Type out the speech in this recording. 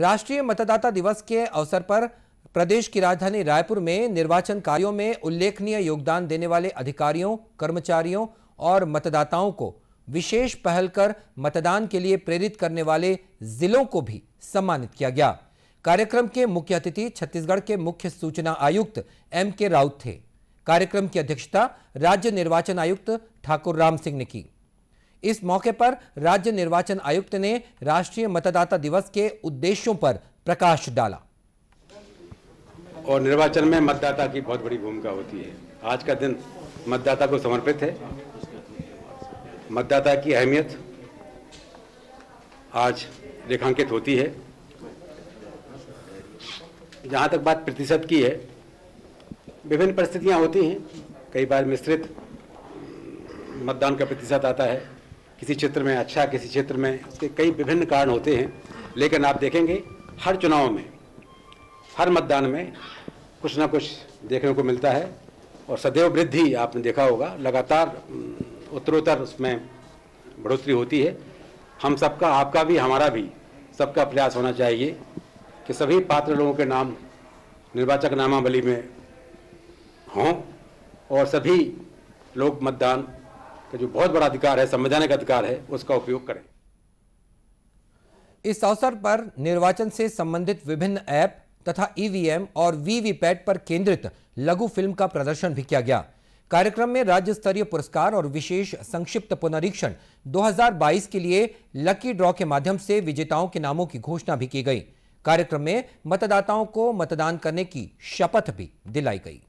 राष्ट्रीय मतदाता दिवस के अवसर पर प्रदेश की राजधानी रायपुर में निर्वाचन कार्यों में उल्लेखनीय योगदान देने वाले अधिकारियों कर्मचारियों और मतदाताओं को विशेष पहल कर मतदान के लिए प्रेरित करने वाले जिलों को भी सम्मानित किया गया कार्यक्रम के मुख्य अतिथि छत्तीसगढ़ के मुख्य सूचना आयुक्त एम के राउत थे कार्यक्रम की अध्यक्षता राज्य निर्वाचन आयुक्त ठाकुर राम सिंह ने की इस मौके पर राज्य निर्वाचन आयुक्त ने राष्ट्रीय मतदाता दिवस के उद्देश्यों पर प्रकाश डाला और निर्वाचन में मतदाता की बहुत बड़ी भूमिका होती है आज का दिन मतदाता को समर्पित है मतदाता की अहमियत आज रेखांकित होती है जहाँ तक बात प्रतिशत की है विभिन्न परिस्थितियाँ होती हैं कई बार मिश्रित मतदान का प्रतिशत आता है किसी क्षेत्र में अच्छा किसी क्षेत्र में उसके कई विभिन्न कारण होते हैं लेकिन आप देखेंगे हर चुनाव में हर मतदान में कुछ ना कुछ देखने को मिलता है और सदैव वृद्धि आपने देखा होगा लगातार उत्तरोत्तर उसमें बढ़ोतरी होती है हम सबका आपका भी हमारा भी सबका प्रयास होना चाहिए कि सभी पात्र लोगों के नाम निर्वाचक नामावली में हों और सभी लोग मतदान का जो बहुत बड़ा अधिकार है संवैधानिक अधिकार है उसका उपयोग करें इस अवसर पर निर्वाचन से संबंधित विभिन्न ऐप तथा ईवीएम और वीवीपैट पर केंद्रित लघु फिल्म का प्रदर्शन भी किया गया कार्यक्रम में राज्य स्तरीय पुरस्कार और विशेष संक्षिप्त पुनरीक्षण 2022 के लिए लकी ड्रॉ के माध्यम से विजेताओं के नामों की घोषणा भी की गई कार्यक्रम में मतदाताओं को मतदान करने की शपथ भी दिलाई गई